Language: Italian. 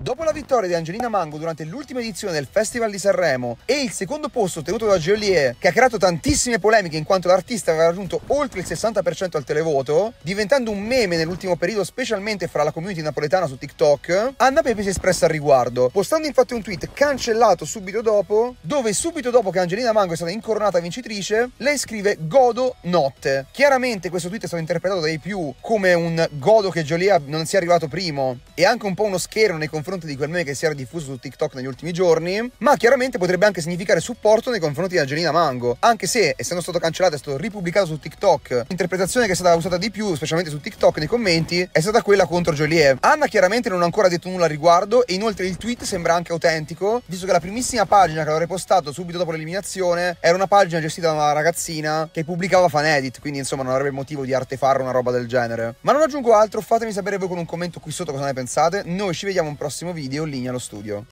Dopo la vittoria di Angelina Mango durante l'ultima edizione del Festival di Sanremo e il secondo posto ottenuto da Geolier, che ha creato tantissime polemiche in quanto l'artista aveva raggiunto oltre il 60% al televoto, diventando un meme nell'ultimo periodo specialmente fra la community napoletana su TikTok, Anna Pepe si è espressa al riguardo, postando infatti un tweet cancellato subito dopo, dove subito dopo che Angelina Mango è stata incoronata vincitrice, lei scrive godo notte. Chiaramente questo tweet è stato interpretato dai più come un godo che Geolier non sia arrivato primo e anche un po' uno scherno nei confronti confronti di quel meme che si era diffuso su TikTok negli ultimi giorni, ma chiaramente potrebbe anche significare supporto nei confronti di Angelina Mango, anche se essendo stato cancellato e stato ripubblicato su TikTok, l'interpretazione che è stata usata di più, specialmente su TikTok nei commenti, è stata quella contro Joliet. Anna chiaramente non ha ancora detto nulla al riguardo e inoltre il tweet sembra anche autentico, visto che la primissima pagina che l'ho repostato subito dopo l'eliminazione era una pagina gestita da una ragazzina che pubblicava fan edit, quindi insomma non avrebbe motivo di artefare una roba del genere. Ma non aggiungo altro, fatemi sapere voi con un commento qui sotto cosa ne pensate, noi ci vediamo un prossimo prossimo video in linea allo studio.